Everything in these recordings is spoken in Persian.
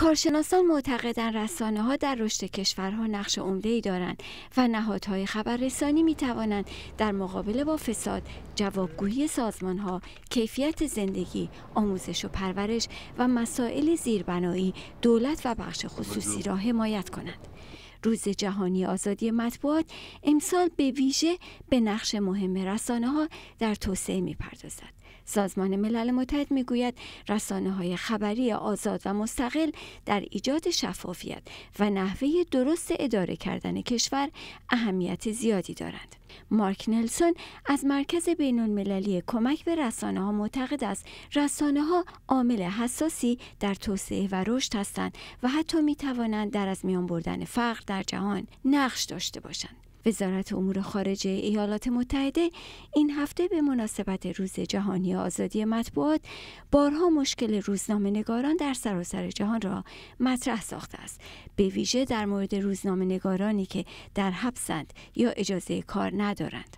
کارشناسان معتقدند رسانه ها در رشد کشورها نقش عمده ای دارند و نهادهای خبررسانی می توانند در مقابله با فساد، جوابگویی سازمان ها، کیفیت زندگی، آموزش و پرورش و مسائل زیربنایی دولت و بخش خصوصی را حمایت کنند. روز جهانی آزادی مطبوعات امسال به ویژه به نقش مهم رسانه ها در توسعه می پردازد. سازمان ملل متحد میگوید رسانه های خبری آزاد و مستقل در ایجاد شفافیت و نحوه درست اداره کردن کشور اهمیت زیادی دارند. مارک نلسون از مرکز بین المللی کمک به رسانه ها معتقد است رسانه ها عامل حساسی در توسعه و رشد هستند و حتی می توانند در از میان بردن فقر در جهان نقش داشته باشند. وزارت امور خارجه ایالات متحده این هفته به مناسبت روز جهانی آزادی مطبوعات بارها مشکل روزنامه نگاران در سراسر جهان را مطرح ساخته است به ویژه در مورد روزنامه نگارانی که در حبسند یا اجازه کار ندارند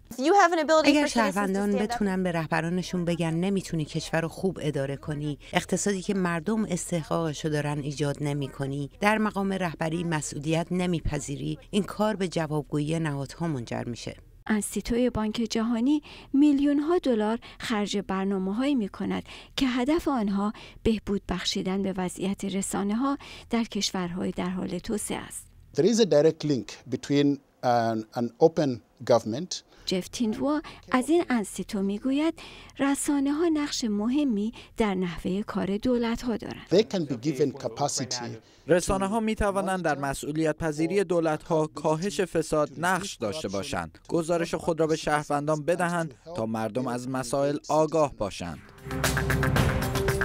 اگر شهروندان بتونن به رهبرانشون بگن نمیتونی کشور رو خوب اداره کنی اقتصادی که مردم استحقاقش رو دارن ایجاد نمی کنی در مقام رهبری مسئولیت نمیپذیری این کار به جوابگویی نهادها منجر میشه انسیتوی بانک جهانی میلیون ها دلار خرج برنامه هایی می کند که هدف آنها بهبود بخشیدن به وضعیت رسانه ها در کشورهای در حال توسعه است. between open government. جف تیندوا از این انسیتو میگوید رسانه ها نقش مهمی در نحوه کار دولت ها دارند. رسانه ها می توانند در مسئولیت پذیری دولت ها کاهش فساد نقش داشته باشند. گزارش خود را به شهروندان بدهند تا مردم از مسائل آگاه باشند.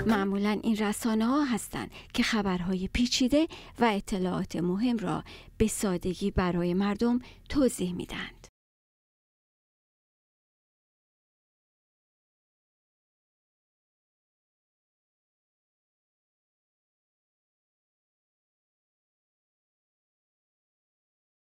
معمولا این رسانه ها هستند که خبرهای پیچیده و اطلاعات مهم را به سادگی برای مردم توضیح دهند